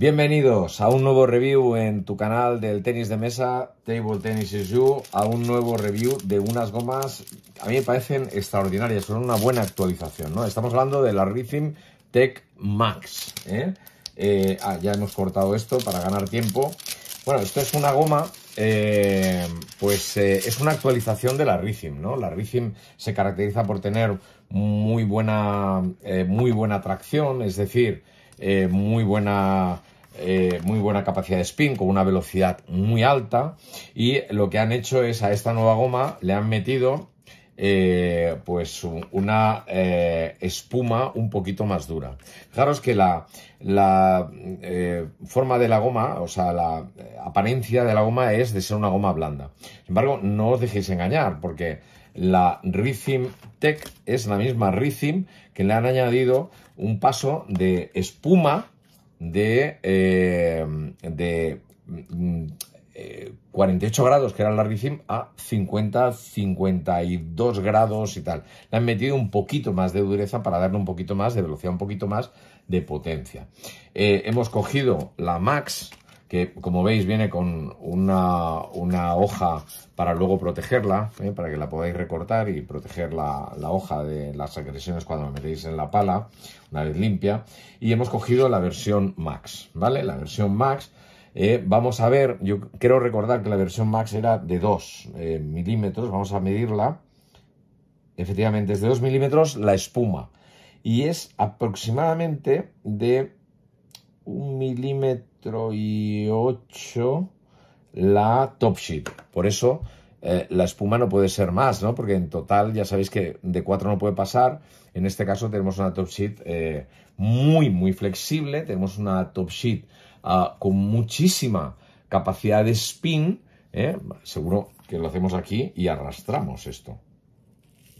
Bienvenidos a un nuevo review en tu canal del tenis de mesa, Table Tennis is You, a un nuevo review de unas gomas, a mí me parecen extraordinarias, son una buena actualización, ¿no? Estamos hablando de la Rhythm Tech Max, ¿eh? Eh, ah, ya hemos cortado esto para ganar tiempo. Bueno, esto es una goma, eh, pues es una actualización de la Rhythm, ¿no? La Rhythm se caracteriza por tener muy buena, muy buena tracción, es decir, muy buena eh, muy buena capacidad de spin, con una velocidad muy alta. Y lo que han hecho es a esta nueva goma le han metido eh, pues una eh, espuma un poquito más dura. Fijaros que la, la forma de la goma, o sea, la apariencia de la goma es de ser una goma blanda. Sin embargo, no os dejéis engañar porque la Rhythm Tech es la misma Rhythm que le han añadido un paso de espuma de, 48 eh, mm, eh, grados, que era el Rizim a 50, 52 grados y tal. Le han metido un poquito más de dureza para darle un poquito más de velocidad, un poquito más de potencia. Eh, hemos cogido la Max, que como veis viene con una, hoja para luego protegerla, ¿eh? para que la podáis recortar y proteger la, hoja de las agresiones cuando la metéis en la pala, una vez limpia. Y hemos cogido la versión Max, ¿vale? La versión Max, eh, vamos a ver, yo quiero recordar que la versión Max era de 2 eh, milímetros, vamos a medirla. Efectivamente, es de 2 milímetros la espuma y es aproximadamente de un milímetro y 8 la top sheet. Por eso eh, la espuma no puede ser más, ¿no? Porque en total ya sabéis que de cuatro no puede pasar. En este caso tenemos una top sheet eh, muy, muy flexible. Tenemos una top sheet ah, con muchísima capacidad de spin. ¿eh? Seguro que lo hacemos aquí y arrastramos esto.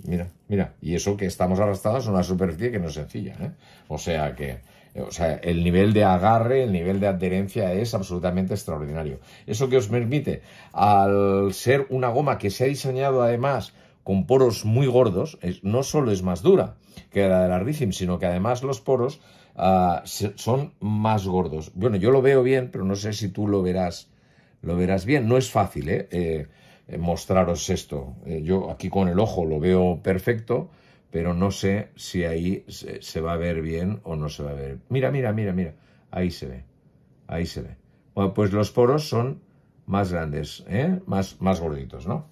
Mira, mira. Y eso que estamos arrastrados es una superficie que no es sencilla. O sea que o sea, el nivel de agarre, el nivel de adherencia es absolutamente extraordinario. Eso que os permite, al ser una goma que se ha diseñado además con poros muy gordos, no solo es más dura que la de la Ricim, sino que además los poros ah, son más gordos. Bueno, yo lo veo bien, pero no sé si tú lo verás, lo verás bien. No es fácil ¿eh? Eh, eh, mostraros esto. yo aquí con el ojo lo veo perfecto, pero no sé si ahí se, va a ver bien o no se va a ver. Mira, mira, mira, mira, ahí se ve, ahí se ve. Bueno, pues los poros son más grandes, ¿eh? más, más gorditos, ¿no?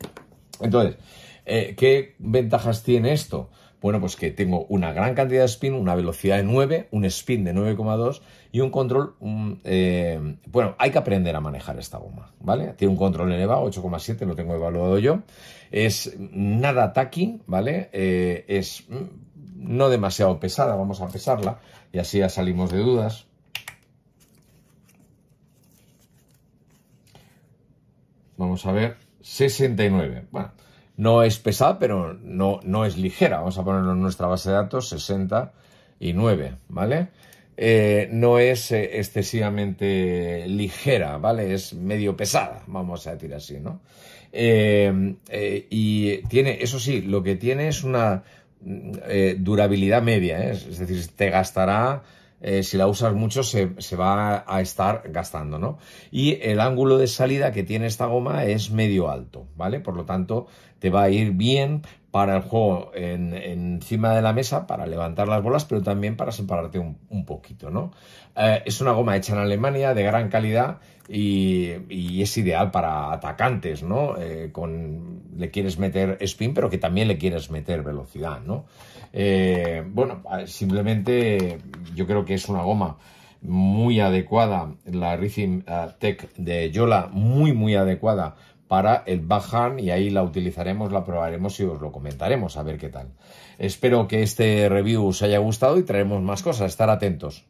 Entonces, eh, ¿qué ventajas tiene esto? Bueno, pues que tengo una gran cantidad de spin, una velocidad de 9, un spin de 9,2 y un control... Mm, eh, bueno, hay que aprender a manejar esta goma, ¿vale? Tiene un control elevado, 8,7, lo tengo evaluado yo. Es nada tacky, ¿vale? Eh, es mm, no demasiado pesada, vamos a pesarla y así ya salimos de dudas. Vamos a ver, 69. Bueno, no es pesada, pero no, no es ligera. Vamos a ponerlo en nuestra base de datos, 69, ¿vale? Eh, no es eh, excesivamente ligera, ¿vale? Es medio pesada, vamos a decir así, ¿no? Eh, y tiene, eso sí, lo que tiene es una mm, durabilidad media, es decir, te gastará eh, si la usas mucho se, se, va a estar gastando, ¿no? Y el ángulo de salida que tiene esta goma es medio alto, ¿vale? Por lo tanto, te va a ir bien el juego encima de la mesa, para levantar las bolas, pero también para separarte un, poquito, ¿no? Eh, es una goma hecha en Alemania, de gran calidad y, es ideal para atacantes, ¿no? Eh, con, le quieres meter spin, pero que también le quieres meter velocidad, ¿no? Eh, bueno, simplemente yo creo que es una goma muy adecuada, la Rhythm Tech de Yola, muy, muy adecuada para el Bajan y ahí la utilizaremos, la probaremos y os lo comentaremos a ver qué tal. Espero que este review os haya gustado y traemos más cosas, estar atentos.